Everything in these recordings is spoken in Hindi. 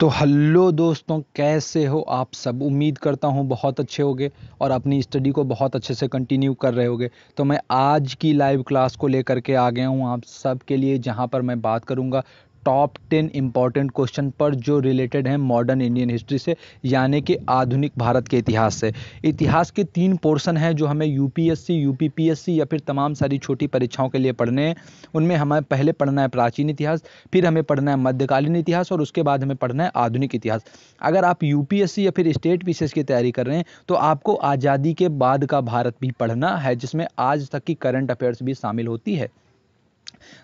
तो हल्लो दोस्तों कैसे हो आप सब उम्मीद करता हूँ बहुत अच्छे होगे और अपनी स्टडी को बहुत अच्छे से कंटिन्यू कर रहे होगे तो मैं आज की लाइव क्लास को लेकर के आ गया हूँ आप सब के लिए जहाँ पर मैं बात करूँगा टॉप टेन इम्पॉर्टेंट क्वेश्चन पर जो रिलेटेड हैं मॉडर्न इंडियन हिस्ट्री से यानी कि आधुनिक भारत के इतिहास से इतिहास के तीन पोर्शन हैं जो हमें यूपीएससी यूपीपीएससी या फिर तमाम सारी छोटी परीक्षाओं के लिए पढ़ने हैं उनमें हमें पहले पढ़ना है प्राचीन इतिहास फिर हमें पढ़ना है मध्यकालीन इतिहास और उसके बाद हमें पढ़ना है आधुनिक इतिहास अगर आप यू या फिर स्टेट पीसीएस की तैयारी कर रहे हैं तो आपको आज़ादी के बाद का भारत भी पढ़ना है जिसमें आज तक की करंट अफेयर्स भी शामिल होती है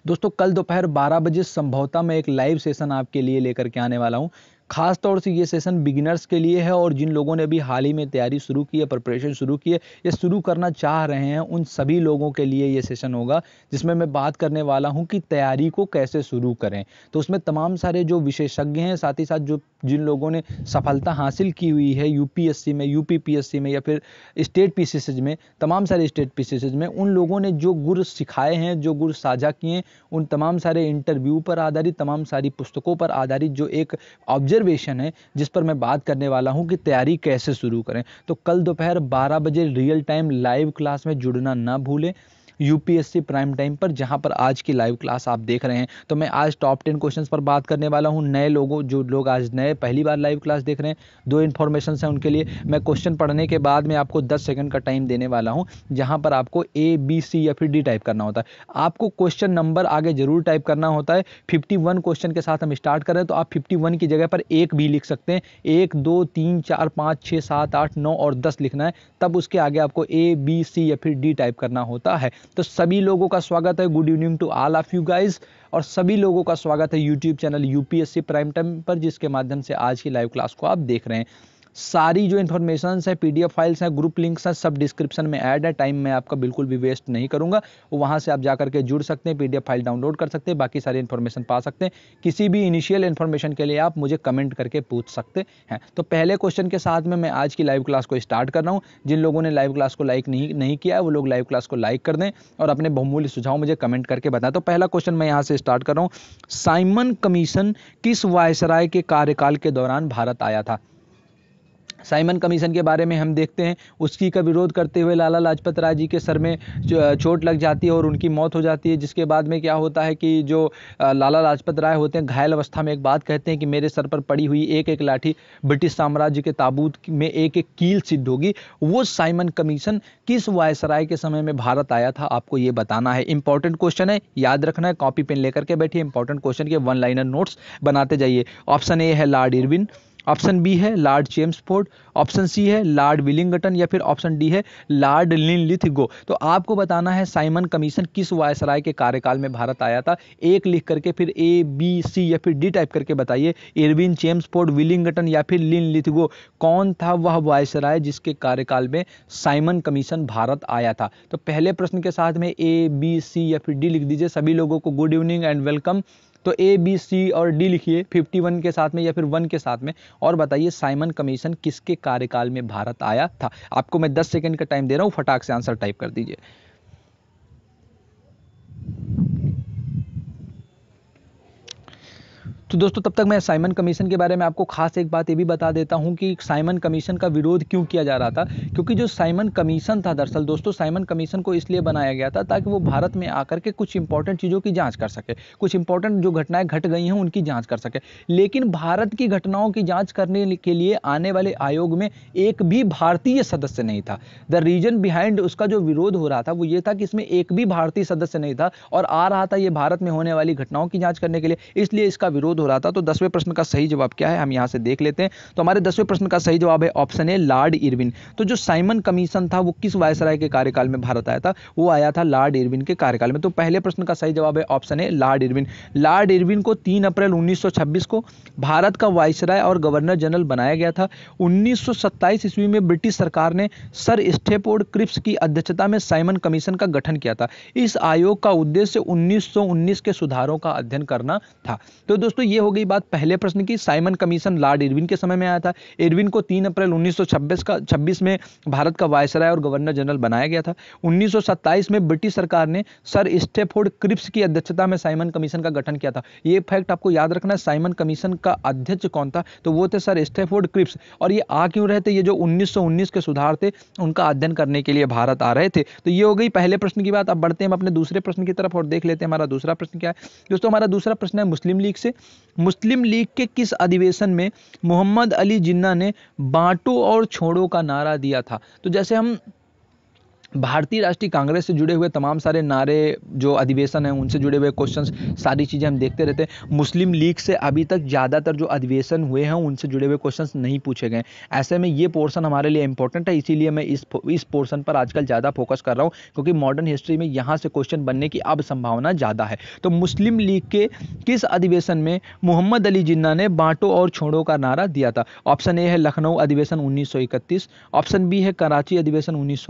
दोस्तों कल दोपहर 12 बजे संभवतः मैं एक लाइव सेशन आपके लिए लेकर के आने वाला हूँ खास तौर से ये सेशन बिगिनर्स के लिए है और जिन लोगों ने अभी हाल ही में तैयारी शुरू की है प्रिपरेशन शुरू की है या शुरू करना चाह रहे हैं उन सभी लोगों के लिए ये सेशन होगा जिसमें मैं बात करने वाला हूँ कि तैयारी को कैसे शुरू करें तो उसमें तमाम सारे जो विशेषज्ञ हैं साथ ही साथ जो जिन लोगों ने सफलता हासिल की हुई है यू में यू में या फिर स्टेट पी में तमाम सारे स्टेट पी में उन लोगों ने जो गुर सिखाए हैं जो गुर साझा किए उन तमाम सारे इंटरव्यू पर आधारित तमाम सारी पुस्तकों पर आधारित जो एक ऑब्जेक्ट रिजर्वेशन है जिस पर मैं बात करने वाला हूँ कि तैयारी कैसे शुरू करें तो कल दोपहर बारह बजे रियल टाइम लाइव क्लास में जुड़ना ना भूलें यूपीएससी प्राइम टाइम पर जहां पर आज की लाइव क्लास आप देख रहे हैं तो मैं आज टॉप टेन क्वेश्चन पर बात करने वाला हूँ नए लोगों जो लोग आज नए पहली बार लाइव क्लास देख रहे हैं दो इन्फॉर्मेशन है उनके लिए मैं क्वेश्चन पढ़ने के बाद में आपको दस सेकेंड का टाइम देने वाला हूँ जहाँ पर आपको ए बी सी या फिर डी टाइप करना होता है आपको क्वेश्चन नंबर आगे जरूर टाइप करना होता है फिफ्टी क्वेश्चन के साथ हम स्टार्ट कर रहे हैं तो आप फिफ्टी की जगह पर एक भी लिख सकते हैं एक दो तीन चार पाँच छः सात आठ नौ और दस लिखना है तब उसके आगे आपको ए बी सी या फिर डी टाइप करना होता है तो सभी लोगों का स्वागत है good evening to all of you guys और सभी लोगों का स्वागत है YouTube channel UPSC prime time पर जिसके माध्यम से आज की लाइव क्लास को आप देख रहे हैं सारी जो इन्फॉर्मेशन है पीडीएफ फाइल्स हैं ग्रुप लिंक्स हैं सब डिस्क्रिप्शन में ऐड है टाइम मैं आपका बिल्कुल भी वेस्ट नहीं करूंगा वहाँ से आप जा करके जुड़ सकते हैं पी फाइल डाउनलोड कर सकते हैं बाकी सारी इन्फॉर्मेशन पा सकते हैं किसी भी इनिशियल इन्फॉर्मेशन के लिए आप मुझे कमेंट करके पूछ सकते हैं तो पहले क्वेश्चन के साथ में मैं आज की लाइव क्लास को स्टार्ट कर रहा हूँ जिन लोगों ने लाइव क्लास को लाइक नहीं नहीं किया है वो लोग लाइव क्लास को लाइक कर दें और अपने बहुमूल्य सुझाव मुझे कमेंट करके बताएं तो पहला क्वेश्चन मैं यहाँ से स्टार्ट कर रहा हूँ साइमन कमीशन किस वायसराय के कार्यकाल के दौरान भारत आया था साइमन कमीशन के बारे में हम देखते हैं उसकी का विरोध करते हुए लाला लाजपत राय जी के सर में चोट लग जाती है और उनकी मौत हो जाती है जिसके बाद में क्या होता है कि जो लाला लाजपत राय होते हैं घायल अवस्था में एक बात कहते हैं कि मेरे सर पर पड़ी हुई एक एक लाठी ब्रिटिश साम्राज्य के ताबूत में एक एक कील सिद्ध होगी वो साइमन कमीशन किस वायसराय के समय में भारत आया था आपको ये बताना है इंपॉर्टेंट क्वेश्चन है याद रखना है कॉपी पेन लेकर के बैठिए इंपॉर्टेंट क्वेश्चन के वन लाइनर नोट्स बनाते जाइए ऑप्शन ए है लॉर्ड इरविन ऑप्शन बी है लार्ड चेम्सफोर्ड ऑप्शन सी है लॉर्ड विलिंगटन या फिर ऑप्शन डी है लॉर्ड लिनलिथगो तो आपको बताना है साइमन कमीशन किस वायसराय के कार्यकाल में भारत आया था एक लिख करके फिर ए बी सी या फिर डी टाइप करके बताइए इरविन चेम्सफोर्ड विलिंगटन या फिर लिनलिथगो कौन था वह वायसराय जिसके कार्यकाल में साइमन कमीशन भारत आया था तो पहले प्रश्न के साथ में ए बी सी या फिर डी लिख दीजिए सभी लोगों को गुड इवनिंग एंड वेलकम तो ए बी सी और डी लिखिए 51 के साथ में या फिर वन के साथ में और बताइए साइमन कमीशन किसके कार्यकाल में भारत आया था आपको मैं दस सेकेंड का टाइम दे रहा हूँ फटाक से आंसर टाइप कर दीजिए तो दोस्तों तब तक मैं साइमन कमीशन के बारे में आपको खास एक बात ये भी बता देता हूँ कि साइमन कमीशन का विरोध क्यों किया जा रहा था क्योंकि जो साइमन कमीशन था दरअसल दोस्तों साइमन कमीशन को इसलिए बनाया गया था ताकि वो भारत में आकर के कुछ इंपॉर्टेंट चीज़ों की जाँच कर सके कुछ इंपॉर्टेंट जो घटनाएं घट गई हैं उनकी जाँच कर सके लेकिन भारत की घटनाओं की जाँच करने के लिए आने वाले आयोग में एक भी भारतीय सदस्य नहीं था द रीजन बिहाइंड उसका जो विरोध हो रहा था वो ये था कि इसमें एक भी भारतीय सदस्य नहीं था और आ रहा था ये भारत में होने वाली घटनाओं की जाँच करने के लिए इसलिए इसका विरोध हो रहा था तो दसवें प्रश्न का सही जवाब क्या है हम यहाँ से देख लेते हैं तो हमारे दसवें प्रश्न का सही जवाब है ऑप्शन है लार्ड इरविन तो जो साइमन कमीशन था वो किस वायसराय के कार्यकाल में भारत आया था वो आया था लार्ड इरविन के कार्यकाल में तो पहले प्रश्न का सही जवाब है ऑप्शन है लार्ड इरविन लार्ड इरविन को तीन अप्रैल उन्नीस को भारत का वायसराय और गवर्नर जनरल बनाया गया था उन्नीस ईस्वी में ब्रिटिश सरकार ने सर स्टेपोर्ड क्रिप्स की अध्यक्षता में साइमन कमीशन का गठन किया था इस आयोग का उद्देश्य 1919 के सुधारों का अध्ययन करना था तो दोस्तों ये हो गई बात पहले प्रश्न की साइमन कमीशन लॉर्ड इरविन के समय में आया था इरविन को 3 अप्रैल 1926 का 26 में भारत का वायसराय और गवर्नर जनरल बनाया गया था 1927 में ब्रिटिश सरकार ने सर स्टेफोर्ड क्रिप्स की अध्यक्षता में साइमन कमीशन का गठन किया था ये फैक्ट आपको याद रखना है साइमन कमीशन का अध्यक्ष कौन था तो वो थे सर स्टेफोर्ड क्रिप्स और ये आ क्यों रहे थे ये जो उन्नीस के सुधार थे उनका अध्ययन करने के लिए भारत आ रहे थे तो ये हो गई पहले प्रश्न की बात अब बढ़ते हैं अपने दूसरे प्रश्न की तरफ और देख लेते हैं हमारा दूसरा प्रश्न क्या है दोस्तों हमारा दूसरा प्रश्न है मुस्लिम लीग से मुस्लिम लीग के किस अधिवेशन में मोहम्मद अली जिन्ना ने बांटो और छोड़ो का नारा दिया था तो जैसे हम भारतीय राष्ट्रीय कांग्रेस से जुड़े हुए तमाम सारे नारे जो अधिवेशन हैं उनसे जुड़े हुए क्वेश्चंस सारी चीज़ें हम देखते रहते हैं मुस्लिम लीग से अभी तक ज़्यादातर जो अधिवेशन हुए हैं उनसे जुड़े हुए क्वेश्चंस नहीं पूछे गए ऐसे में ये पोर्शन हमारे लिए इंपॉर्टेंट है इसीलिए मैं इस इस पोर्सन पर आजकल ज़्यादा फोकस कर रहा हूँ क्योंकि मॉडर्न हिस्ट्री में यहाँ से क्वेश्चन बनने की अब संभावना ज़्यादा है तो मुस्लिम लीग के किस अधिवेशन में मोहम्मद अली जिन्ना ने बाँटो और छोड़ो का नारा दिया था ऑप्शन ए है लखनऊ अधिवेशन उन्नीस ऑप्शन बी है कराची अधिवेशन उन्नीस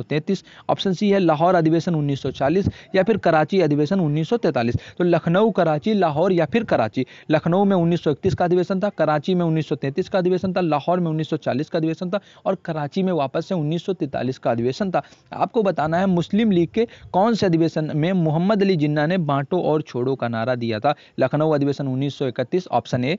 ऑप्शन सी है लाहौर अधिवेशन 1940 या फिर कराची अधिवेशन 1943 तो लखनऊ कराची लाहौर या फिर कराची लखनऊ में 1931 का अधिवेशन था कराची में 1933 का अधिवेशन था लाहौर में 1940 का अधिवेशन था और कराची में वापस से 1943 का अधिवेशन था आपको बताना है मुस्लिम लीग के कौन से अधिवेशन में मोहम्मद अली जिन्ना ने बांटो और छोड़ो का नारा दिया था लखनऊ अधिवेशन उन्नीस ऑप्शन ए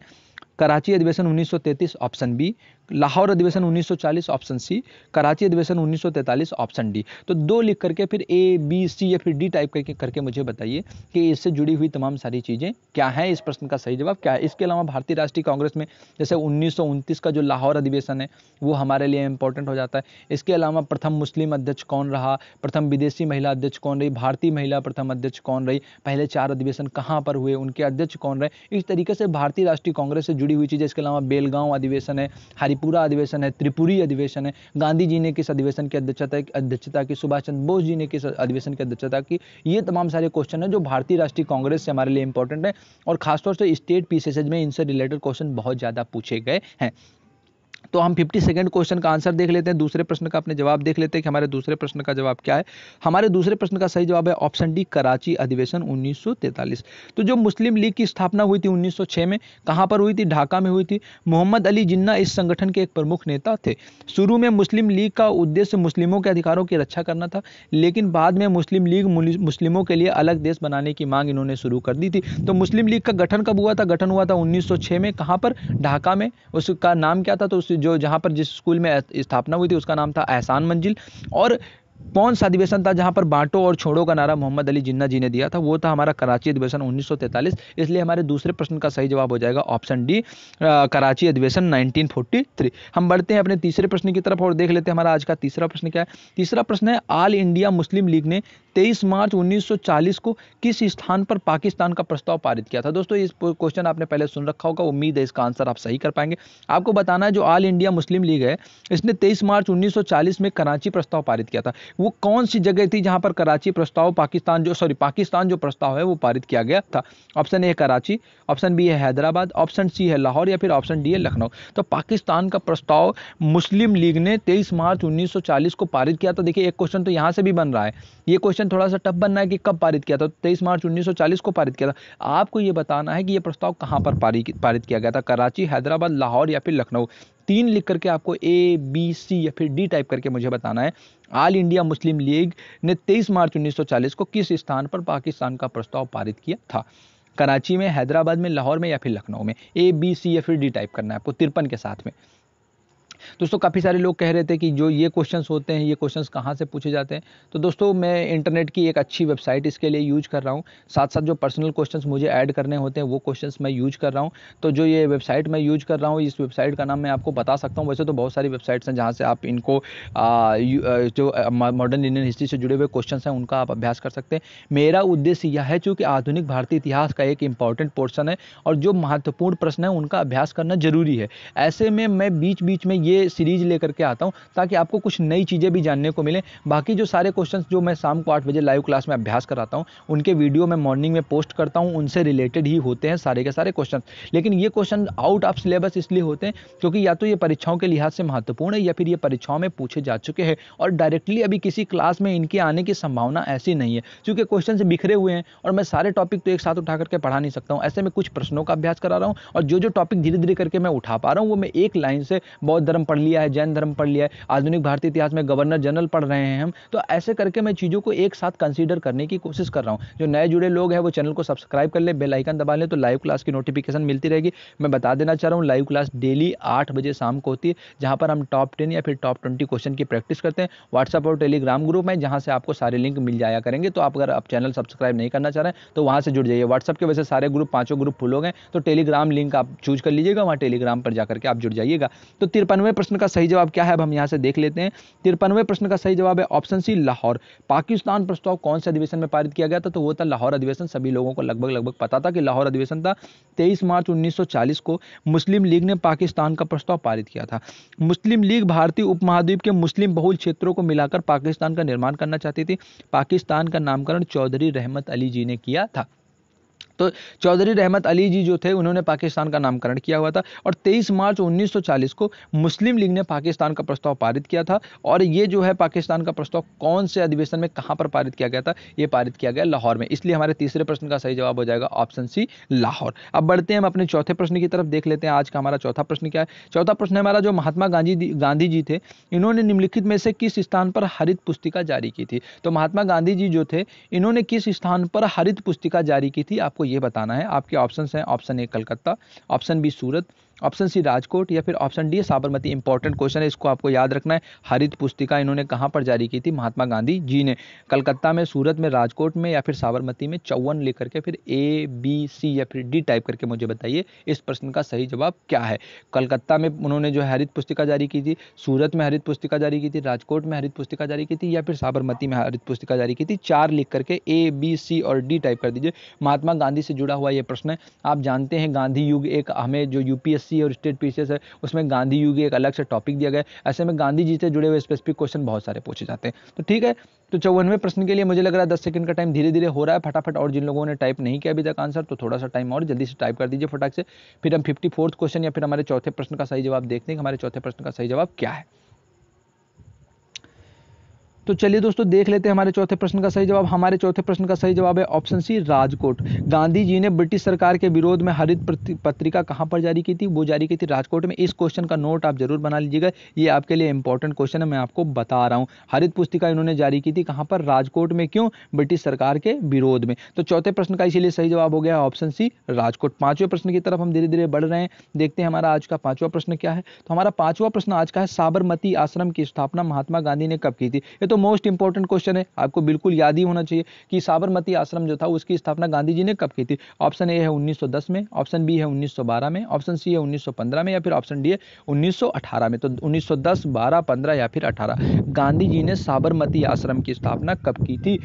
कराची अधिवेशन 1933 ऑप्शन बी लाहौर अधिवेशन 1940 ऑप्शन सी कराची अधिवेशन 1943 ऑप्शन डी तो दो लिख करके फिर ए बी सी या फिर डी टाइप करके करके मुझे बताइए कि इससे जुड़ी हुई तमाम सारी चीज़ें क्या हैं इस प्रश्न का सही जवाब क्या है इसके अलावा भारतीय राष्ट्रीय कांग्रेस में जैसे उन्नीस का जो लाहौर अधिवेशन है वो हमारे लिए इंपॉर्टेंट हो जाता है इसके अलावा प्रथम मुस्लिम अध्यक्ष कौन रहा प्रथम विदेशी महिला अध्यक्ष कौन रही भारतीय महिला प्रथम अध्यक्ष कौन रही पहले चार अधिवेशन कहाँ पर हुए उनके अध्यक्ष कौन रहे इस तरीके से भारतीय राष्ट्रीय कांग्रेस से जुड़ी हुई चीज़ें इसके अलावा बेलगांव अधिवेशन है हरि त्रिपुरा अधिवेशन है त्रिपुरी अधिवेशन है गांधी जी ने किस अधिवेशन की अध्यक्षता अध्यक्षता की सुभाष चंद्र बोस जी ने किस अधिवेशन की अध्यक्षता की ये तमाम सारे क्वेश्चन है जो भारतीय राष्ट्रीय कांग्रेस से हमारे लिए इंपॉर्टेंट है और खासतौर से स्टेट पीसेज में इनसे रिलेटेड क्वेश्चन बहुत ज़्यादा पूछे गए हैं तो हम फिफ्टी सेकेंड क्वेश्चन का आंसर देख लेते हैं दूसरे प्रश्न का अपने जवाब देख लेते हैं कि हमारे दूसरे प्रश्न का जवाब क्या है हमारे दूसरे प्रश्न का सही जवाब है ऑप्शन डी कराची अधिवेशन 1943 तो जो मुस्लिम लीग की स्थापना हुई थी 1906 में कहाँ पर हुई थी ढाका में हुई थी मोहम्मद अली जिन्ना इस संगठन के एक प्रमुख नेता थे शुरू में मुस्लिम लीग का उद्देश्य मुस्लिमों के अधिकारों की रक्षा करना था लेकिन बाद में मुस्लिम लीग मुस्लिमों के लिए अलग देश बनाने की मांग इन्होंने शुरू कर दी थी तो मुस्लिम लीग का गठन कब हुआ था गठन हुआ था उन्नीस में कहाँ पर ढाका में उसका नाम क्या था तो उस जो जहाँ पर जिस स्कूल में स्थापना हुई थी उसका नाम था एहसान मंजिल और कौन सा अधिवेशन था जहां पर बांटो और छोड़ो का नारा मोहम्मद अली जिन्ना जी ने दिया था वो था हमारा कराची अधिवेशन 1943 इसलिए हमारे दूसरे प्रश्न का सही जवाब हो जाएगा ऑप्शन डी कराची अधिवेशन 1943 हम बढ़ते हैं अपने तीसरे प्रश्न की तरफ और देख लेते हैं हमारा आज का तीसरा प्रश्न क्या है तीसरा प्रश्न है ऑल इंडिया मुस्लिम लीग ने तेईस मार्च उन्नीस को किस स्थान पर पाकिस्तान का प्रस्ताव पारित किया था दोस्तों इस क्वेश्चन आपने पहले सुन रखा होगा उम्मीद है इसका आंसर आप सही कर पाएंगे आपको बताना है जो ऑल इंडिया मुस्लिम लीग है इसने तेईस मार्च उन्नीस में कराची प्रस्ताव पारित किया था वो कौन सी जगह थी जहाँ पर कराची प्रस्ताव पाकिस्तान जो सॉरी पाकिस्तान जो प्रस्ताव है वो पारित किया गया था ऑप्शन ए है कराची ऑप्शन बी है हैदराबाद ऑप्शन सी है लाहौर या फिर ऑप्शन डी है लखनऊ तो पाकिस्तान का प्रस्ताव मुस्लिम लीग ने तेईस मार्च उन्नीस को पारित किया था देखिए एक क्वेश्चन तो यहाँ से भी बन रहा है ये क्वेश्चन थोड़ा सा टफ बनना है कि कब पारित किया था तो तेईस मार्च उन्नीस को पारित किया था आपको ये बताना है कि यह प्रस्ताव कहाँ पर पारित किया गया था कराची हैदराबाद लाहौर या फिर लखनऊ तीन लिख करके आपको ए बी सी या फिर डी टाइप करके मुझे बताना है ऑल इंडिया मुस्लिम लीग ने 23 मार्च 1940 को किस स्थान पर पाकिस्तान का प्रस्ताव पारित किया था कराची में हैदराबाद में लाहौर में या फिर लखनऊ में ए बी सी या फिर डी टाइप करना है आपको तिरपन के साथ में दोस्तों काफ़ी सारे लोग कह रहे थे कि जो ये क्वेश्चन होते हैं ये क्वेश्चन कहाँ से पूछे जाते हैं तो दोस्तों मैं इंटरनेट की एक अच्छी वेबसाइट इसके लिए यूज कर रहा हूँ साथ साथ जो पर्सनल क्वेश्चन मुझे ऐड करने होते हैं वो क्वेश्चन मैं यूज कर रहा हूँ तो जो ये वेबसाइट मैं यूज कर रहा हूँ इस वेबसाइट का नाम मैं आपको बता सकता हूँ वैसे तो बहुत सारी वेबसाइट्स हैं जहाँ से आप इनको जो मॉडर्न इंडियन हिस्ट्री से जुड़े हुए क्वेश्चन हैं उनका आप अभ्यास कर सकते हैं मेरा उद्देश्य यह है चूँकि आधुनिक भारतीय इतिहास का एक इंपॉर्टेंट पोर्शन है और जो महत्वपूर्ण प्रश्न है उनका अभ्यास करना जरूरी है ऐसे में मैं बीच बीच में ये ये सीरीज लेकर के आता हूँ ताकि आपको कुछ नई चीज़ें भी जानने को मिलें बाकी जो सारे क्वेश्चन जो मैं शाम को आठ बजे लाइव क्लास में अभ्यास कराता हूँ उनके वीडियो मैं मॉर्निंग में पोस्ट करता हूँ उनसे रिलेटेड ही होते हैं सारे के सारे क्वेश्चन लेकिन ये क्वेश्चन आउट ऑफ सिलेबस इसलिए होते हैं क्योंकि या तो ये परीक्षाओं के लिहाज से महत्वपूर्ण है या फिर ये परीक्षाओं में पूछे जा चुके हैं और डायरेक्टली अभी किसी क्लास में इनके आने की संभावना ऐसी नहीं है क्योंकि क्वेश्चन बिखरे हुए हैं और मैं सारे टॉपिक तो एक साथ उठा करके पढ़ा नहीं सकता हूँ ऐसे में कुछ प्रश्नों का अभ्यास करा रहा हूँ और जो जो टॉपिक धीरे धीरे करके मैं उठा पा रहा हूँ वो मैं एक लाइन से बौद्ध धर्म पढ़ लिया है जैन धर्म पढ़ लिया है आधुनिक भारतीय इतिहास में गवर्नर जनरल पढ़ रहे हैं हम तो ऐसे करके मैं चीज़ों को एक साथ कंसिडर करने की कोशिश कर रहा हूँ जो नए जुड़े लोग हैं वो चैनल को सब्सक्राइब कर ले बेलाइकन दबा लें तो लाइव क्लास की नोटिफिकेशन मिलती रहेगी मैं बता देना चाह रहा हूँ लाइव क्लास डेली आठ बजे शाम को होती है जहाँ पर हम टॉप टेन या फिर टॉप ट्वेंटी क्वेश्चन की प्रैक्टिस करते हैं व्हाट्सअप और टेलीग्राम ग्रुप में जहाँ से आपको सारे लिंक मिल जाया करेंगे तो आप अगर आप चैनल सब्सक्राइब नहीं करना चाह रहे हैं तो वहाँ से जुड़ जाइए व्हाट्सअप के वजह से सारे ग्रुप पाँचों ग्रुप फुल हो गए तो टेलीग्राम लिंक आप चूज कर लीजिएगा वहाँ टेलीग्राम पर जाकर के आप जुड़ जाइएगा तो तिरपनवे प्रश्न का सही जवाब क्या है अब हम यहाँ से देख लेते हैं तिरपनवे प्रश्न का सही जवाब है ऑप्शन सी लाहौर पाकिस्तान प्रस्ताव कौन से अधिवेशन में पारित किया गया था तो वो था लाहौर अधिवेशन सभी लोगों को लगभग लगभग पता था कि लाहौर अधिवेशन था तेईस मार्च उन्नीस को मुस्लिम लीग ने पाकिस्तान का प्रस्ताव पारित किया था मुस्लिम लीग भारतीय उपमहाद्वीप के मुस्लिम बहुल क्षेत्रों को मिलाकर पाकिस्तान का निर्माण करना चाहती थी पाकिस्तान का नामकरण चौधरी रहमत अली जी ने किया था तो चौधरी रहमत अली जी जो थे उन्होंने पाकिस्तान का नामकरण किया हुआ था और 23 मार्च 1940 को मुस्लिम लीग ने पाकिस्तान का प्रस्ताव पारित किया था और ये जो है पाकिस्तान का प्रस्ताव कौन से अधिवेशन में कहाँ पर पारित किया गया था ये पारित किया गया लाहौर में इसलिए हमारे तीसरे प्रश्न का सही जवाब हो जाएगा ऑप्शन सी लाहौर अब बढ़ते हैं हम अपने चौथे प्रश्न की तरफ देख लेते हैं आज का हमारा चौथा प्रश्न क्या है चौथा प्रश्न हमारा जो महात्मा गांधी गांधी जी थे इन्होंने निम्नलिखित में से किस स्थान पर हरित पुस्तिका जारी की थी तो महात्मा गांधी जी जो थे इन्होंने किस स्थान पर हरित पुस्तिका जारी की थी आपको ये बताना है आपके ऑप्शन हैं option A Calcutta option B Surat option C Rajkot या फिर option D Sabarmati important question है इसको आपको याद रखना है हरित पुस्तिका इन्होंने कहाँ पर जारी की थी महात्मा गांधी जी ने कलकत्ता में सूरत में राजकोट में या फिर साबरमती में चौवन लिख करके फिर ए बी सी या फिर डी टाइप करके मुझे बताइए इस प्रश्न का सही जवाब क्या है कलकत्ता में उन्होंने जो हरित पुस्तिका जारी की थी सूरत में हरित पुस्तिका जारी की थी राजकोट में हरित पुस्तिका जारी की थी या फिर साबरमती में हरित पुस्तिका जारी की थी चार लिख करके ए बी सी और डी टाइप कर दीजिए महात्मा गांधी से जुड़ा हुआ यह प्रश्न है आप जानते हैं गांधी युग एक हमें जो यूपीएस एससी और स्टेट पी है उसमें गांधी युग एक अलग से टॉपिक दिया गया ऐसे में गांधी जी से जुड़े हुए स्पेसिफिक क्वेश्चन बहुत सारे पूछे जाते हैं तो ठीक है तो चौवनवे प्रश्न के लिए मुझे लग रहा है दस सेकंड का टाइम धीरे धीरे हो रहा है फटाफट और जिन लोगों ने टाइप नहीं किया अभी तक आंसर तो थोड़ा सा टाइम और जल्दी से टाइप कर दीजिए फटाक से फिर हम फिफ्टी क्वेश्चन या फिर हमारे चौथे प्रश्न का सही जवाब देखते हैं हमारे चौथे प्रश्न का सही जवाब क्या है तो चलिए दोस्तों देख लेते हैं हमारे चौथे प्रश्न का सही जवाब हमारे चौथे प्रश्न का सही जवाब है ऑप्शन सी राजकोट गांधी जी ने ब्रिटिश सरकार के विरोध में हरित पत्रिका कहाँ पर जारी की थी वो जारी की थी राजकोट में इस क्वेश्चन का नोट आप जरूर बना लीजिएगा ये आपके लिए इंपॉर्टेंट क्वेश्चन है मैं आपको बता रहा हूँ हरित पुस्तिका इन्होंने जारी की थी कहाँ पर राजकोट में क्यों ब्रिटिश सरकार के विरोध में तो चौथे प्रश्न का इसीलिए सही जवाब हो गया ऑप्शन सी राजकोट पांचवें प्रश्न की तरफ हम धीरे धीरे बढ़ रहे हैं देखते हैं हमारा आज का पांचवा प्रश्न क्या है तो हमारा पांचवा प्रश्न आज का है साबरमती आश्रम की स्थापना महात्मा गांधी ने कब की थी ये तो तो मोस्ट इंपॉर्टेंट क्वेश्चन है आपको बिल्कुल याद ही होना चाहिए कि साबरमती आश्रम जो था उसकी स्थापना गांधी जी ने कब की थी ऑप्शन ए है 1910 में ऑप्शन बी है 1912 में ऑप्शन सी है 1915 में या फिर ऑप्शन डी है 1918 में तो 1910 12 15 या फिर 18 गांधी जी ने साबरमती आश्रम की स्थापना कब की थी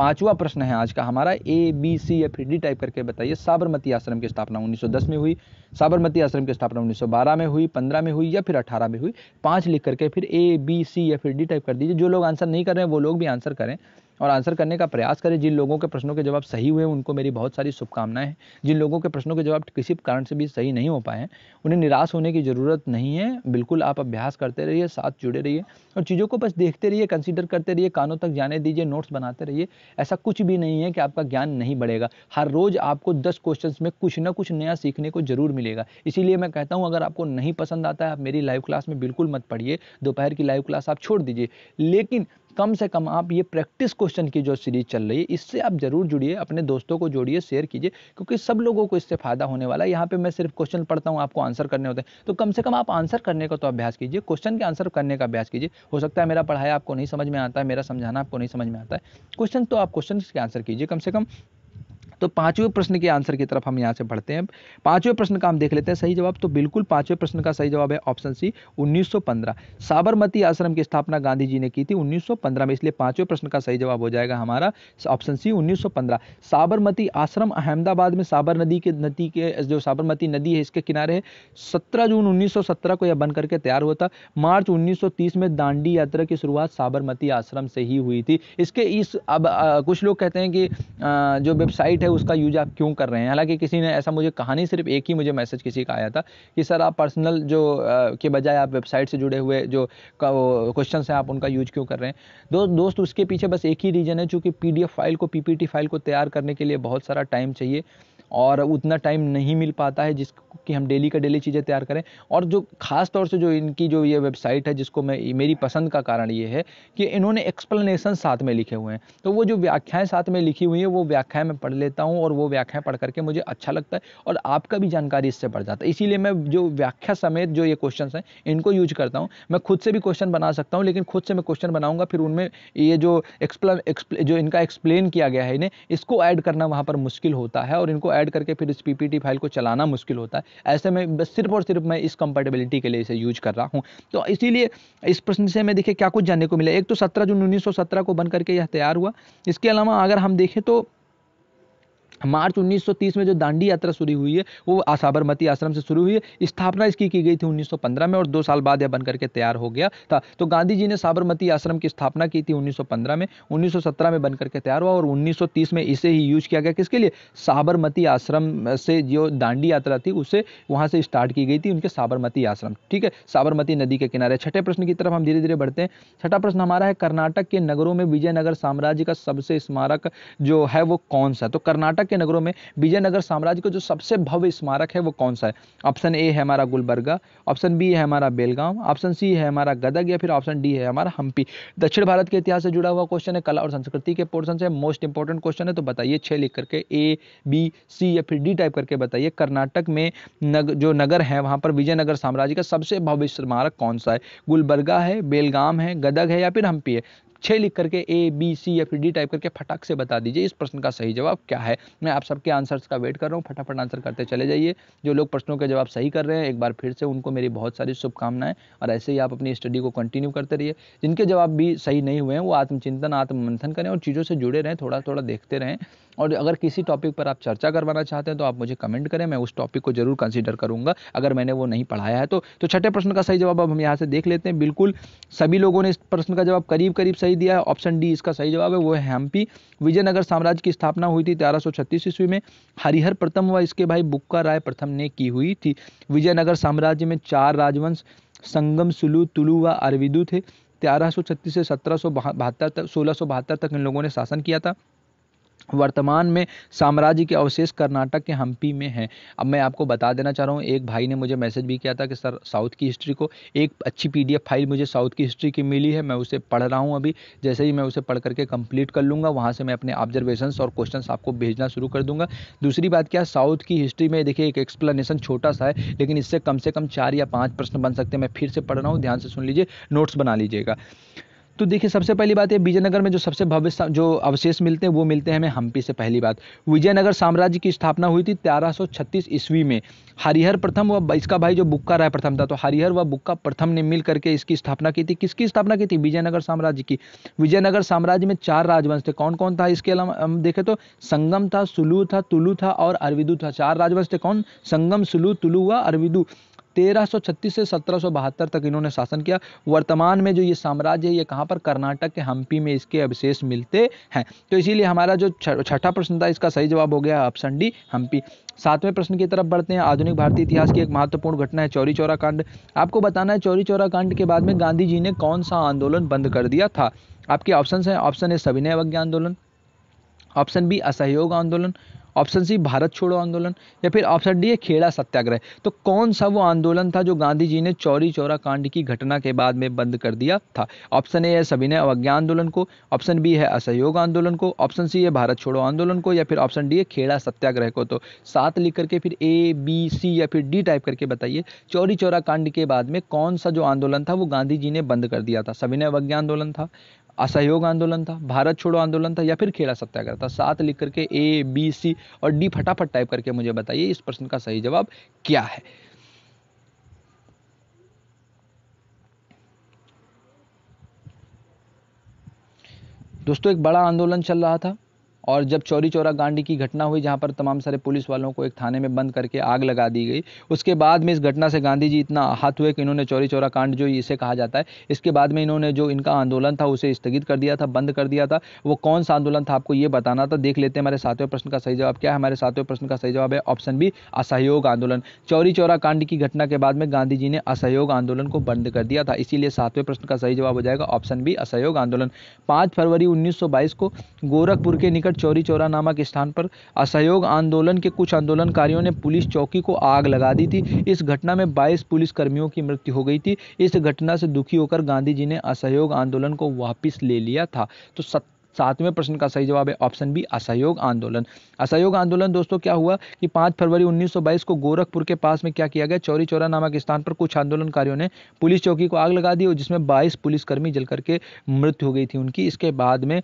पांचवा प्रश्न है आज का हमारा ए बी सी या फिर डी टाइप करके बताइए साबरमती आश्रम की स्थापना 1910 में हुई साबरमती आश्रम की स्थापना 1912 में हुई 15 में हुई या फिर 18 में हुई पांच लिख करके फिर ए बी सी या फिर डी टाइप कर दीजिए जो लोग आंसर नहीं कर रहे हैं वो लोग भी आंसर करें और आंसर करने का प्रयास करें जिन लोगों के प्रश्नों के जवाब सही हुए उनको मेरी बहुत सारी शुभकामनाएं हैं जिन लोगों के प्रश्नों के जवाब किसी कारण से भी सही नहीं हो पाए हैं उन्हें निराश होने की ज़रूरत नहीं है बिल्कुल आप अभ्यास करते रहिए साथ जुड़े रहिए और चीज़ों को बस देखते रहिए कंसिडर करते रहिए कानों तक जाने दीजिए नोट्स बनाते रहिए ऐसा कुछ भी नहीं है कि आपका ज्ञान नहीं बढ़ेगा हर रोज़ आपको दस क्वेश्चन में कुछ ना कुछ नया सीखने को जरूर मिलेगा इसीलिए मैं कहता हूँ अगर आपको नहीं पसंद आता है आप मेरी लाइव क्लास में बिल्कुल मत पढ़िए दोपहर की लाइव क्लास आप छोड़ दीजिए लेकिन कम से कम आप ये प्रैक्टिस क्वेश्चन की जो सीरीज चल रही है इससे आप जरूर जुड़िए अपने दोस्तों को जोड़िए शेयर कीजिए क्योंकि सब लोगों को इससे फायदा होने वाला है यहाँ पे मैं सिर्फ क्वेश्चन पढ़ता हूँ आपको आंसर करने होते हैं तो कम से कम आप आंसर करने का तो अभ्यास कीजिए क्वेश्चन के आंसर करने का अभ्यास कीजिए हो सकता है मेरा पढ़ाया आपको नहीं समझ में आता है मेरा समझाना आपको नहीं समझ में आता है क्वेश्चन तो आप क्वेश्चन के आंसर कीजिए कम से कम तो पांचवें प्रश्न के आंसर की तरफ हम यहाँ से बढ़ते हैं पांचवें प्रश्न का हम देख लेते हैं सही जवाब तो बिल्कुल पांचवें प्रश्न का सही जवाब है ऑप्शन सी 1915 साबरमती आश्रम की स्थापना गांधी जी ने की थी 1915 में इसलिए पांचवें प्रश्न का सही जवाब हो जाएगा हमारा ऑप्शन सी उन्नीस साबरमती आश्रम अहमदाबाद में साबर नदी के नदी के जो साबरमती नदी है इसके किनारे है सत्रह जून उन्नीस को यह बन करके तैयार हुआ था मार्च उन्नीस में दांडी यात्रा की शुरुआत साबरमती आश्रम से ही हुई थी इसके इस अब कुछ लोग कहते हैं कि जो वेबसाइट है उसका यूज आप क्यों कर रहे हैं हालांकि किसी ने ऐसा मुझे कहानी सिर्फ एक ही मुझे मैसेज किसी का आया था कि सर आप पर्सनल जो के बजाय आप वेबसाइट से जुड़े हुए जो क्वेश्चन हैं आप उनका यूज क्यों कर रहे हैं दो दोस्त उसके पीछे बस एक ही रीज़न है चूँकि पी फाइल को पी फाइल को तैयार करने के लिए बहुत सारा टाइम चाहिए और उतना टाइम नहीं मिल पाता है जिस कि हम डेली का डेली चीज़ें तैयार करें और जो ख़ास तौर से जो इनकी जो ये वेबसाइट है जिसको मैं मेरी पसंद का कारण ये है कि इन्होंने एक्सप्लेनेशन साथ में लिखे हुए हैं तो वो जो व्याख्याएँ साथ में लिखी हुई हैं वो व्याख्याएँ मैं पढ़ लेता हूँ और वो व्याख्याएँ पढ़ करके मुझे अच्छा लगता है और आपका भी जानकारी इससे बढ़ जाता है इसीलिए मैं जो व्याख्या समेत जो ये क्वेश्चन हैं इनको यूज करता हूँ मैं खुद से भी क्वेश्चन बना सकता हूँ लेकिन खुद से मैं क्वेश्चन बनाऊँगा फिर उनमें ये जो एक्सप्ल जो इनका एक्सप्लेन किया गया है इन्हें इसको ऐड करना वहाँ पर मुश्किल होता है और इनको ऐड करके फिर इस पीपीटी फाइल को चलाना मुश्किल होता है ऐसे में बस सिर्फ और सिर्फ मैं इस कंपेटेबिलिटी के लिए इसे यूज कर रहा हूँ तो इसीलिए इस प्रश्न से हमें देखिए क्या कुछ जानने को मिला एक तो सत्रह जून उन्नीस को बन करके यह तैयार हुआ इसके अलावा अगर हम देखें तो मार्च 1930 में जो दांडी यात्रा शुरू हुई है वो साबरमती आश्रम से शुरू हुई है स्थापना इसकी की गई थी 1915 में और दो साल बाद यह बनकर के तैयार हो गया था तो गांधी जी ने साबरमती आश्रम की स्थापना की थी 1915 में 1917 में बनकर के तैयार हुआ और 1930 में इसे ही यूज किया गया किसके लिए साबरमती आश्रम से जो दांडी यात्रा थी उसे वहाँ से स्टार्ट की गई थी उनके साबरमती आश्रम ठीक है साबरमती नदी के किनारे छठे प्रश्न की तरफ हम धीरे धीरे बढ़ते हैं छठा प्रश्न हमारा है कर्नाटक के नगरों में विजयनगर साम्राज्य का सबसे स्मारक जो है वो कौन सा तो कर्नाटक के नगरों में विजयनगर साम्राज्य का जो सबसे भव्य स्मारक है वो कौन सा है ऑप्शन ए है हमारा गुलबर्गा ऑप्शन बी है हमारा बेलगांव ऑप्शन सी है हमारा गदग या फिर ऑप्शन डी है हमारा हम्पी दक्षिण भारत के इतिहास से जुड़ा हुआ क्वेश्चन है कला और संस्कृति के पोर्सन से मोस्ट इंपॉर्टेंट क्वेश्चन है तो बताइए छः लिख करके ए बी सी या फिर डी टाइप करके बताइए कर्नाटक में नग, जो नगर है वहाँ पर विजयनगर साम्राज्य का सबसे भव्य स्मारक कौन सा है गुलबर्गा है बेलगाम है गदग है या फिर हम्पी है छः लिख करके ए बी सी या फिर डी टाइप करके फटाक से बता दीजिए इस प्रश्न का सही जवाब क्या है मैं आप सबके आंसर्स का वेट कर रहा हूँ फटाफट आंसर करते चले जाइए जो लोग प्रश्नों के जवाब सही कर रहे हैं एक बार फिर से उनको मेरी बहुत सारी शुभकामनाएं और ऐसे ही आप अपनी स्टडी को कंटिन्यू करते रहिए जिनके जवाब भी सही नहीं हुए हैं वो आत्मचिंतन आत्ममंथन करें और चीज़ों से जुड़े रहें थोड़ा थोड़ा देखते रहें और अगर किसी टॉपिक पर आप चर्चा करवाना चाहते हैं तो आप मुझे कमेंट करें मैं उस टॉपिक को जरूर कंसिडर करूंगा अगर मैंने वो नहीं पढ़ाया है तो तो छठे प्रश्न का सही जवाब अब हम यहाँ से देख लेते हैं बिल्कुल सभी लोगों ने इस प्रश्न का जवाब करीब करीब सही दिया है ऑप्शन डी इसका सही जवाब है वो है हम्पी विजयनगर साम्राज्य की स्थापना हुई थी तेरह ईस्वी में हरिहर प्रथम व इसके भाई बुक्का राय प्रथम ने की हुई थी विजयनगर साम्राज्य में चार राजवंश संगम सुलू तुलू व अरविदू थे तेरह से सत्रह सौ बहत्तर तक सोलह तक इन लोगों ने शासन किया था वर्तमान में साम्राज्य के अवशेष कर्नाटक के हम्पी में हैं अब मैं आपको बता देना चाह रहा हूँ एक भाई ने मुझे मैसेज भी किया था कि सर साउथ की हिस्ट्री को एक अच्छी पीडीएफ फाइल मुझे साउथ की हिस्ट्री की मिली है मैं उसे पढ़ रहा हूँ अभी जैसे ही मैं उसे पढ़ करके कंप्लीट कर लूँगा वहाँ से मैं अपने ऑब्जर्वेशन और क्वेश्चन आपको भेजना शुरू कर दूँगा दूसरी बात क्या साउथ की हिस्ट्री में देखिए एक एक्सप्लेनेशन छोटा सा है लेकिन इससे कम से कम चार या पाँच प्रश्न बन सकते हैं मैं फिर से पढ़ रहा हूँ ध्यान से सुन लीजिए नोट्स बना लीजिएगा तो देखिए सबसे पहली बात है विजयनगर में जो सबसे भव्य जो अवशेष मिलते हैं वो मिलते हैं हमें हम्पी से पहली बात विजयनगर साम्राज्य की स्थापना हुई थी 1336 ईस्वी में हरिहर प्रथम व इसका भाई जो बुक्का राय प्रथम था तो हरिहर व बुक्का प्रथम ने मिल करके इसकी स्थापना की थी किसकी स्थापना की थी विजयनगर साम्राज्य की विजयनगर साम्राज्य में चार राजवंश थे कौन कौन था इसके अलावा हम देखें तो संगम था सुलू था तुलू था और अरविदु था चार राजवंश थे कौन संगम सुलू तुलू व अरविदु 1336 से सत्रह तक इन्होंने शासन किया वर्तमान में जो ये साम्राज्य है ये कहाँ पर कर्नाटक के हम्पी में इसके अवशेष मिलते हैं तो इसीलिए हमारा जो छठा प्रश्न था इसका सही जवाब हो गया ऑप्शन डी हम्पी सातवें प्रश्न की तरफ बढ़ते हैं आधुनिक भारतीय इतिहास की एक महत्वपूर्ण घटना है चौरी चौरा कांड आपको बताना है चौरी चौरा कांड के बाद में गांधी जी ने कौन सा आंदोलन बंद कर दिया था आपके ऑप्शन हैं ऑप्शन ए सविनय अवज्ञा आंदोलन ऑप्शन बी असहयोग आंदोलन ऑप्शन सी भारत छोड़ो आंदोलन या फिर ऑप्शन डी है खेड़ा सत्याग्रह तो कौन सा वो आंदोलन था जो गांधी जी ने चौरी चौरा कांड की घटना के बाद में बंद कर दिया था ऑप्शन ए है सविनय अवज्ञा आंदोलन को ऑप्शन बी है असहयोग आंदोलन को ऑप्शन सी है भारत छोड़ो आंदोलन को या फिर ऑप्शन डी है खेड़ा सत्याग्रह को तो सात लिख करके फिर ए बी सी या फिर डी टाइप करके बताइए चौरी चौरा कांड के बाद में कौन सा जो आंदोलन था वो गांधी जी ने बंद कर दिया था सविनय अवज्ञा आंदोलन था असहयोग आंदोलन था भारत छोड़ो आंदोलन था या फिर खेड़ा सत्याग्रह था सात लिख करके ए बी सी और डी फटाफट टाइप करके मुझे बताइए इस प्रश्न का सही जवाब क्या है दोस्तों एक बड़ा आंदोलन चल रहा था और जब चौरी चोरा गांडी की घटना हुई जहाँ पर तमाम सारे पुलिस वालों को एक थाने में बंद करके आग लगा दी गई उसके बाद में इस घटना से गांधी जी इतना आहत हुए कि इन्होंने चौरी चोरा कांड जो इसे कहा जाता है इसके बाद में इन्होंने जो इनका आंदोलन था उसे स्थगित कर दिया था बंद कर दिया था वो कौन सा आंदोलन था आपको ये बताना था देख लेते हैं हमारे सातवें प्रश्न का सही जवाब क्या है हमारे सातवें प्रश्न का सही जवाब है ऑप्शन बी असहयोग आंदोलन चौरी चौरा कांड की घटना के बाद में गांधी जी ने असहयोग आंदोलन को बंद कर दिया था इसीलिए सातवें प्रश्न का सही जवाब हो जाएगा ऑप्शन बी असहयोग आंदोलन पाँच फरवरी उन्नीस को गोरखपुर के निकट चौरी चौरा नामक स्थान पर असहयोग आंदोलन के कुछ आंदोलनकारियों ने पुलिस चौकी को आग लगा दी थी इस घटना में 22 पुलिसकर्मियों की मृत्यु हो गई थी इस घटना से दुखी होकर गांधी जी ने असहयोग आंदोलन को वापस ले लिया था तो सत्ता सातवें प्रश्न का सही जवाब है ऑप्शन बी असहयोग आंदोलन असहयोग आंदोलन दोस्तों क्या हुआ कि पाँच फरवरी 1922 को गोरखपुर के पास में क्या किया गया चौरी चौरा नामक स्थान पर कुछ आंदोलनकारियों ने पुलिस चौकी को आग लगा दी और जिसमें बाईस पुलिसकर्मी जल करके मृत्यु हो गई थी उनकी इसके बाद में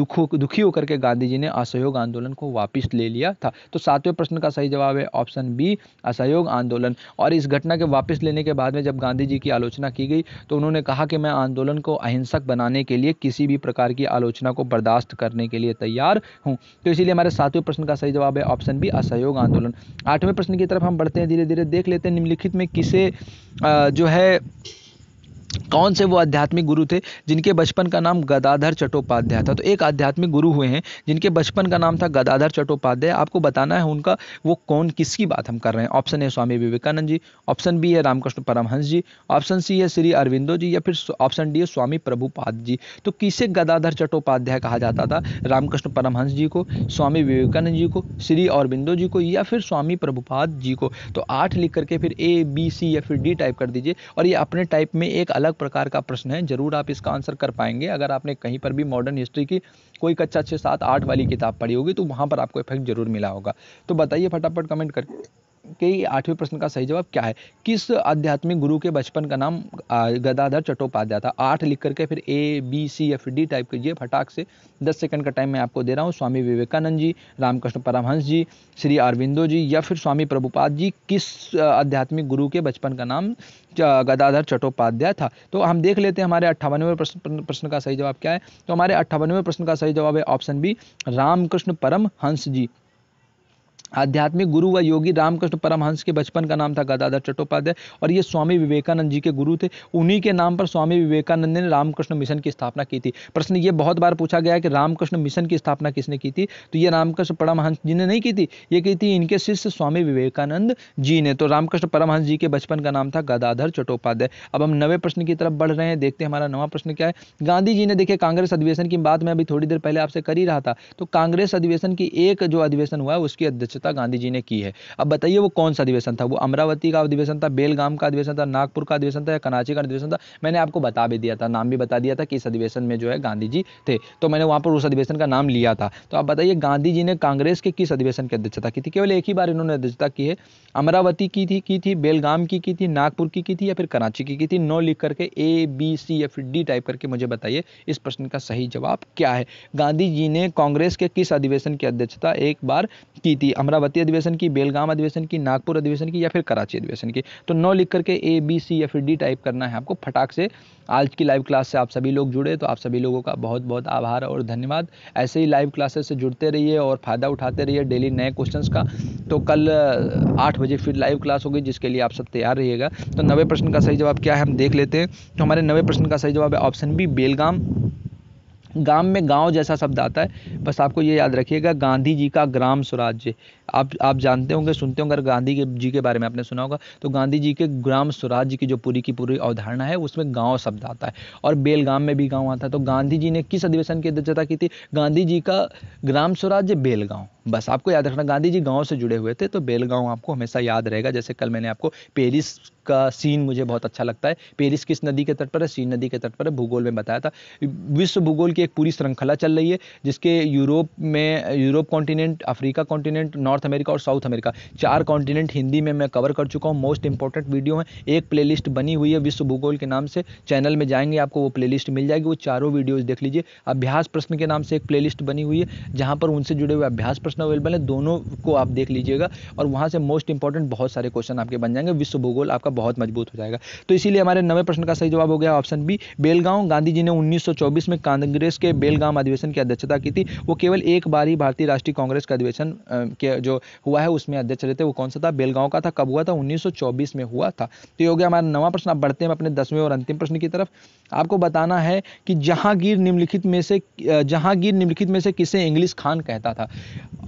दुखो दुखी होकर के गांधी जी ने असहयोग आंदोलन को वापिस ले लिया था तो सातवें प्रश्न का सही जवाब है ऑप्शन बी असहयोग आंदोलन और इस घटना के वापिस लेने के बाद में जब गांधी जी की आलोचना की गई तो उन्होंने कहा कि मैं आंदोलन को अहिंसक बनाने के लिए किसी भी प्रकार की आलोचना को बर्दाश्त करने के लिए तैयार हूँ तो इसीलिए हमारे सातवें प्रश्न का सही जवाब है ऑप्शन बी असहयोग आंदोलन आठवें प्रश्न की तरफ हम बढ़ते हैं धीरे धीरे देख लेते हैं निम्नलिखित में किसे जो है कौन से वो आध्यात्मिक गुरु थे जिनके बचपन का नाम गदाधर चट्टोपाध्याय था तो एक आध्यात्मिक गुरु हुए हैं जिनके बचपन का नाम था गदाधर चट्टोपाध्याय आपको बताना है उनका वो कौन किसकी बात हम कर रहे हैं option A Swami Vivekananda ji option B है रामकृष्ण परमहंस जी ऑप्शन सी है श्री अरविंदो जी या फिर ऑप्शन डी है स्वामी प्रभुपाद जी तो किसे गदाधर चट्टोपाध्याय कहा जाता था रामकृष्ण परमहंस जी को स्वामी विवेकानंद जी को श्री अरविंदो जी को या फिर स्वामी प्रभुपाद जी को तो आठ लिख करके फिर ए बी सी या फिर डी टाइप कर दीजिए और ये अपने टाइप में एक अलग अलग प्रकार का प्रश्न है ज़रूर आप इसका आंसर कर पाएंगे अगर आपने कहीं पर भी मॉडर्न हिस्ट्री की कोई कक्षा अच्छा छः सात आठ वाली किताब पढ़ी होगी तो वहाँ पर आपको इफेक्ट जरूर मिला होगा तो बताइए फटाफट कमेंट करके कि आठवें प्रश्न का सही जवाब क्या है किस आध्यात्मिक गुरु के बचपन का नाम गदाधर चट्टोपाध्याय था आठ लिख करके फिर A B C F D type कीजिए फटाक से दस सेकंड का टाइम मैं आपको दे रहा हूँ स्वामी विवेकानंद जी रामकृष्ण परमहंस जी श्री अरविंदो जी या फिर स्वामी प्रभुपाद जी किस आध्यात्मिक गुरु के बचपन का नाम गदाधर चट्टोपाध्याय था तो हम देख लेते हैं हमारे अट्ठावनवें प्रश्न का सही जवाब क्या है तो हमारे अट्ठावनवें प्रश्न का सही जवाब है ऑप्शन बी रामकृष्ण परम हंस जी आध्यात्मिक गुरु व योगी रामकृष्ण परमहंस के बचपन का नाम था गदाधर चट्टोपाध्याय और ये स्वामी विवेकानंद जी के गुरु थे उन्हीं के नाम पर स्वामी विवेकानंद ने रामकृष्ण मिशन की स्थापना की थी प्रश्न ये बहुत बार पूछा गया कि रामकृष्ण मिशन की स्थापना किसने की थी तो ये रामकृष्ण परमहंस जी ने नहीं की थी ये की थी इनके शिष्य स्वामी विवेकानंद जी ने तो रामकृष्ण परमहंस जी के बचपन का नाम था गदाधर चट्टोपाध्याय अब हम नवे प्रश्न की तरफ बढ़ रहे हैं देखते हैं हमारा नवा प्रश्न क्या है गांधी जी ने देखिए कांग्रेस अधिवेशन की बात मैं अभी थोड़ी देर पहले आपसे कर ही रहा था तो कांग्रेस अधिवेशन की एक जो अधिवेशन हुआ उसकी अध्यक्ष अध्यक्षता गांधी जी ने की है अब बताइए वो कौन सा अधिवेशन था वो अमरावती का अधिवेशन था बेलगाम का अधिवेशन था नागपुर का अधिवेशन था या कराची का अधिवेशन था मैंने आपको बता भी दिया था नाम भी बता दिया था कि इस अधिवेशन में जो है गांधी जी थे तो मैंने वहाँ पर उस अधिवेशन का नाम लिया था तो आप बताइए गांधी जी ने कांग्रेस के किस अधिवेशन की अध्यक्षता की थी केवल एक ही बार इन्होंने अध्यक्षता की है अमरावती की थी की थी बेलगाम की की थी नागपुर की की थी या फिर कराची की की थी नौ लिख करके A B C F D type करके मुझे बताइए इस प्रश्न का सही जवाब क्या है गांधी जी ने कांग्रेस के किस अधिवेशन की अध्यक्षता एक बार की थी अमरावती अधिवेशन की बेलगाम अधिवेशन की नागपुर अधिवेशन की या फिर कराची अधिवेशन की तो नौ लिख करके ए बी सी या फिर डी टाइप करना है आपको फटाक से आज की लाइव क्लास से आप सभी लोग जुड़े तो आप सभी लोगों का बहुत बहुत आभार और धन्यवाद ऐसे ही लाइव क्लासेस से जुड़ते रहिए और फ़ायदा उठाते रहिए डेली नए क्वेश्चन का तो कल आठ बजे फिर लाइव क्लास होगी जिसके लिए आप सब तैयार रहिएगा तो नवे प्रश्न का सही जवाब क्या है हम देख लेते हैं तो हमारे नवे प्रश्न का सही जवाब है ऑप्शन बी बेलगाम गांव में गांव जैसा शब्द आता है बस आपको ये याद रखिएगा गांधी जी का ग्राम स्वराज्य आप आप जानते होंगे सुनते होंगे अगर गांधी के जी के बारे में आपने सुना होगा तो गांधी जी के ग्राम स्वराज्य की जो पूरी की पूरी अवधारणा है उसमें गाँव शब्द आता है और बेलगाम में भी गाँव आता है तो गांधी जी ने किस अधिवेशन की अध्यक्षता की थी गांधी जी का ग्राम स्वराज्य बेलगांव बस आपको याद रखना गांधी जी गाँव से जुड़े हुए थे तो बेलगांव आपको हमेशा याद रहेगा जैसे कल मैंने आपको पेरिस का सीन मुझे बहुत अच्छा लगता है पेरिस किस नदी के तट पर है सीन नदी के तट पर है भूगोल में बताया था विश्व भूगोल की एक पूरी श्रृंखला चल रही है जिसके यूरोप में Europe continent Africa continent north north America और साउथ अमेरिका चार कॉन्टिनेंट हिंदी में मैं कवर कर चुका हूँ मोस्ट इंपॉर्टेंट वीडियो है एक प्ले बनी हुई है विश्व भूगोल के नाम से चैनल में जाएंगे आपको वो प्ले मिल जाएगी वो चारों वीडियोज़ देख लीजिए अभ्यास प्रश्न के नाम से एक प्ले बनी हुई है जहाँ पर उनसे जुड़े हुए अभ्यास प्रश्न अवेलेबल है दोनों को आप देख लीजिएगा और वहाँ से मोस्ट इंपॉर्टेंट बहुत सारे क्वेश्चन आपके बन जाएंगे विश्व भूगोल आपका बहुत मजबूत हो जाएगा तो इसीलिए हमारे नवे प्रश्न का सही जवाब हो गया ऑप्शन बी बेलगांव गांधी जी ने 1924 में कांग्रेस के बेलगांव अधिवेशन की अध्यक्षता की थी वो केवल एक बार ही भारतीय राष्ट्रीय कांग्रेस का अधिवेशन के जो हुआ है उसमें अध्यक्ष रहे थे वो कौन सा था बेलगांव का था कब हुआ था 1924 में हुआ था तो ये हो गया हमारा नवा प्रश्न आप बढ़ते हैं अपने दसवें और अंतिम प्रश्न की तरफ आपको बताना है कि जहांगीर निम्नलिखित में से जहांगीर निम्नलिखित में से किसे इंग्लिश खान कहता था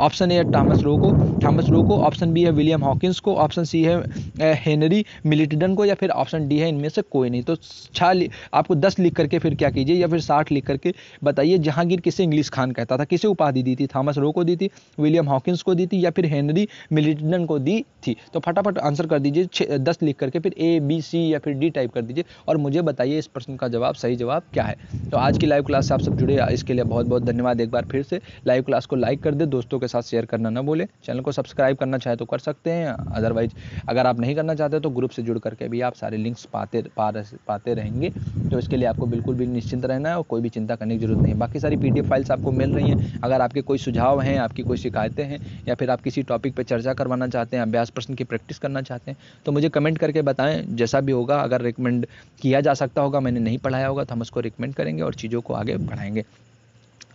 ऑप्शन ए है थॉमस रो को थॉमस रो को ऑप्शन बी है विलियम हॉकिंस को ऑप्शन सी है हेनरी मिलिटन को या फिर ऑप्शन डी है इनमें से कोई नहीं तो छा आपको दस लिख करके फिर क्या कीजिए या फिर साठ लिख करके बताइए जहांगीर किसे इंग्लिश खान कहता था किसे उपाधि दी थी थॉमस रो को दी थी विलियम हॉकिंस को दी थी या या फिर हेनरी मिलिटन को दी थी तो फटाफट आंसर कर दीजिए दस लिख करके फिर ए बी सी या फिर डी टाइप कर दीजिए और मुझे बताइए इस प्रश्न का जवाब सही जवाब क्या है तो आज की लाइव क्लास से आप सब जुड़े इसके लिए बहुत बहुत धन्यवाद एक बार फिर से लाइव क्लास को लाइक कर दे दोस्तों के साथ शेयर करना ना बोले चैनल को सब्सक्राइब करना चाहे तो कर सकते हैं अदरवाइज अगर आप नहीं करना चाहते तो ग्रुप से जुड़ करके भी आप सारे लिंक्स पाते पाते रहेंगे तो इसके लिए आपको बिल्कुल भी निश्चिंत रहना है और कोई भी चिंता करने की जरूरत नहीं बाकी सारी पीडीएफ फाइल्स आपको मिल रही हैं अगर आपके कोई सुझाव हैं आपकी कोई शिकायतें हैं या फिर आप आप किसी टॉपिक पर चर्चा करवाना चाहते हैं अभ्यास प्रश्न की प्रैक्टिस करना चाहते हैं तो मुझे कमेंट करके बताएं जैसा भी होगा अगर रिकमेंड किया जा सकता होगा मैंने नहीं पढ़ाया होगा तो हम उसको रिकमेंड करेंगे और चीज़ों को आगे बढ़ाएंगे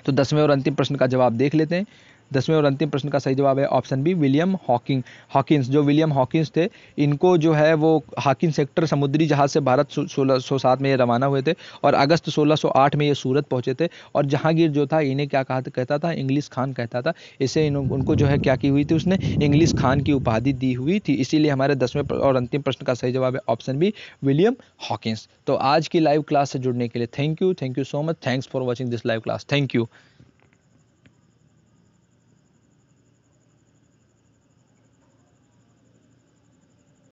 तो दसवें और अंतिम प्रश्न का जवाब देख लेते हैं दसवें और अंतिम प्रश्न का सही जवाब है option B William Hawking Hawkins जो विलियम हॉकिंस थे इनको जो है वो हॉकिंग सेक्टर समुद्री जहाज़ से भारत सोलह सौ सात में ये रवाना हुए थे और अगस्त 1608 में ये सूरत पहुंचे थे और जहांगीर जो था इन्हें क्या कहा कहता था इंग्लिश खान कहता था इसे इन उनको जो है क्या की हुई थी उसने इंग्लिश खान की उपाधि दी हुई थी इसीलिए हमारे दसवें और अंतिम प्रश्न का सही जवाब है ऑप्शन बी विलियम हॉकिंस तो आज की लाइव क्लास से जुड़ने के लिए thank you thank you so much thanks for watching this live class thank you